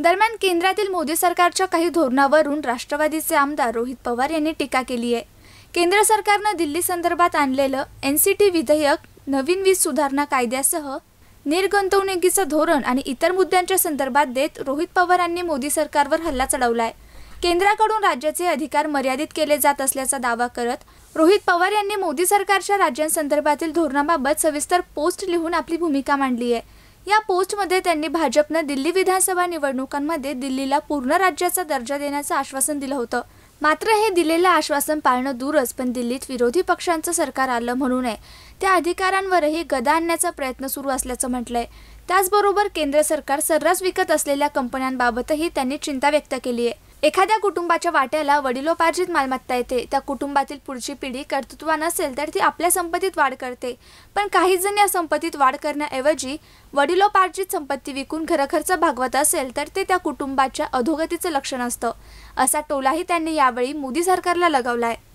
दरम्यान केंद्रातील मोदी सरकारच्या काही धोरणावरून राष्ट्रवादीचे आमदार रोहित पवार यांनी टीका केली आहे केंद्र सरकारनं दिल्ली संदर्भात आणलेलं एन सी टी विधेयक नवीन वीज सुधारणा कायद्यासह निर्गुंतवणुकीचं धोरण आणि इतर मुद्द्यांच्या संदर्भात देत रोहित पवारांनी मोदी सरकारवर हल्ला चढवलाय केंद्राकडून राज्याचे अधिकार मर्यादित केले जात असल्याचा दावा करत रोहित पवार यांनी मोदी सरकारच्या राज्यांसंदर्भातील धोरणाबाबत सविस्तर पोस्ट लिहून आपली भूमिका मांडली आहे या पोस्टमध्ये त्यांनी भाजपनं दिल्ली विधानसभा निवडणुकांमध्ये दिल्लीला पूर्ण राज्याचा दर्जा देण्याचं आश्वासन दिलं होतं मात्र हे दिलेलं आश्वासन पाळणं दूरच पण दिल्लीत विरोधी पक्षांचं सरकार आलं म्हणू नये त्या अधिकारांवरही गदा आणण्याचा प्रयत्न सुरू असल्याचं म्हटलंय त्याचबरोबर केंद्र सरकार सर्रास विकत असलेल्या कंपन्यांबाबतही त्यांनी चिंता व्यक्त केली आहे एखाद्या कुटुंबाच्या वाट्याला वडिलोपार्जित मालमत्ता येते त्या कुटुंबातील पुढची पिढी कर्तृत्व नसेल तर ती आपल्या संपत्तीत वाढ करते पण काही जण या संपत्तीत वाढ करण्याऐवजी वडिलोपार्जित संपत्ती विकून घरखर्च भागवत असेल तर ते त्या कुटुंबाच्या अधोगतीचं लक्षण असतं असा टोलाही त्यांनी यावेळी मोदी सरकारला लगावला आहे